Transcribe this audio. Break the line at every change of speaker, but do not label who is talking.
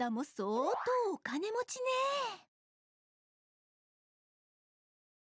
たも相当お金持ちね